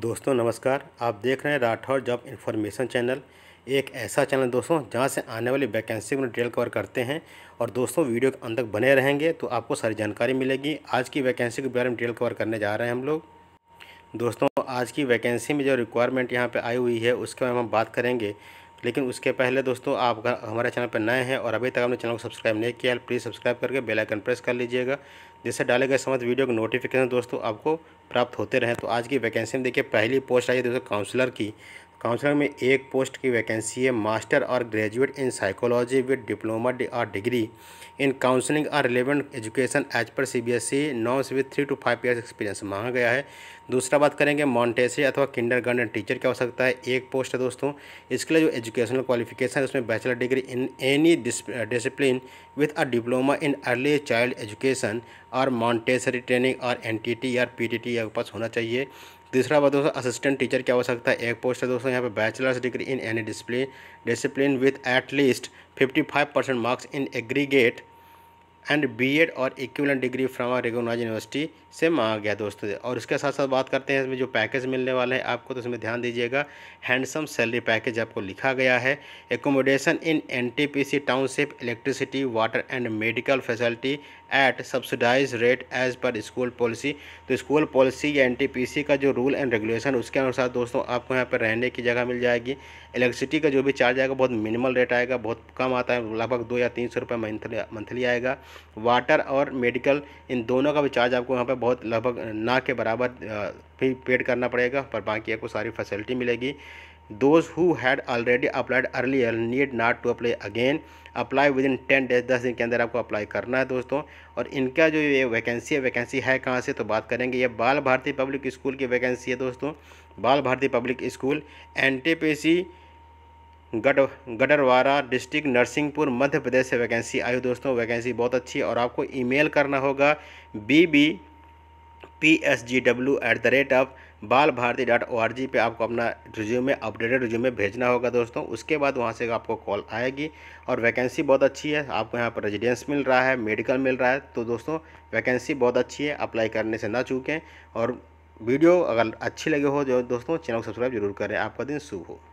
दोस्तों नमस्कार आप देख रहे हैं राठौर जॉब इन्फॉर्मेशन चैनल एक ऐसा चैनल दोस्तों जहां से आने वाली वैकेंसी को डिटेल कवर करते हैं और दोस्तों वीडियो के अंदर बने रहेंगे तो आपको सारी जानकारी मिलेगी आज की वैकेंसी के बारे में डिटेल कवर करने जा रहे हैं हम लोग दोस्तों आज की वैकेंसी में जो रिक्वायरमेंट यहाँ पर आई हुई है उसके बारे में हम बात करेंगे लेकिन उसके पहले दोस्तों आप हमारे चैनल पर नए हैं और अभी तक आपने चैनल को सब्सक्राइब नहीं किया प्लीज़ सब्सक्राइब करके बेलाइकन प्रेस कर लीजिएगा जैसे डाले गए समस्त वीडियो के नोटिफिकेशन दोस्तों आपको प्राप्त होते रहें तो आज की वैकेंसी में देखिए पहली पोस्ट आई है दोस्तों काउंसलर की काउंसलर में एक पोस्ट की वैकेंसी है मास्टर और graduate in psychology with diploma और डिग्री इन काउंसलिंग और relevant education as per C B S E norms with three to five years experience मांगा गया है दूसरा बात करेंगे मॉन्टेसरी अथवा किंडर गार्डन टीचर क्या हो सकता है एक पोस्ट है दोस्तों इसके लिए जो एजुकेशनल क्वालिफिकेशन है उसमें bachelor degree in any discipline with a diploma in early child education और मॉन्टेसरी ट्रेनिंग और एन टी टी या पी टी टी पास होना चाहिए दूसरा बात दोस्तों असिस्टेंट टीचर क्या हो सकता है एक पोस्ट है दोस्तों यहाँ पे bachelors degree in any discipline discipline with at least fifty five percent marks in aggregate and B Ed और equivalent degree from a university से मांगा गया दोस्तों और इसके साथ साथ बात करते हैं इसमें जो पैकेज मिलने वाले हैं आपको तो इसमें ध्यान दीजिएगा हैंडसम सैलरी पैकेज आपको लिखा गया है accommodation in NTPC township electricity water and medical facility at subsidised rate as per school policy तो स्कूल पॉलिसी या एन का जो रूल एंड रेगुलेशन उसके अनुसार दोस्तों आपको यहाँ पर रहने की जगह मिल जाएगी इलेक्ट्रिसिटी का जो भी चार्ज आएगा बहुत मिनिमल रेट आएगा बहुत कम आता है लगभग दो या तीन सौ रुपये मंथली आएगा वाटर और मेडिकल इन दोनों का भी चार्ज आपको यहाँ पर बहुत लगभग ना के बराबर भी पेड करना पड़ेगा पर बाकी आपको सारी फैसिलिटी मिलेगी those who already applied early need not to apply again apply within ten days दस दिन के अंदर आपको अप्लाई करना है दोस्तों और इनका जो ये वैकेंसी है वैकेंसी है कहाँ से तो बात करेंगे ये बाल भारती पब्लिक स्कूल की वैकेंसी है दोस्तों Bal Bharati public school N T P C गढ़ गडरवारा डिस्ट्रिक्ट नरसिंहपुर मध्य प्रदेश से वैकेंसी आई दोस्तों वैकेंसी बहुत अच्छी है और आपको ईमेल करना होगा B B P S G W at the rate of Bal Bharati dot O R G पर आपको अपना रिज्यूम में अपडेटेड रिज्यूम में भेजना होगा दोस्तों उसके बाद वहाँ से आपको कॉल आएगी और वैकेंसी बहुत अच्छी है आपको यहाँ पर रेजिडेंस मिल रहा है मेडिकल मिल रहा है तो दोस्तों वैकेंसी बहुत अच्छी है अप्लाई करने से ना चूकें और वीडियो अगर अच्छी लगी हो जो दोस्तों चैनल को सब्सक्राइब जरूर करें आपका दिन शुभ हो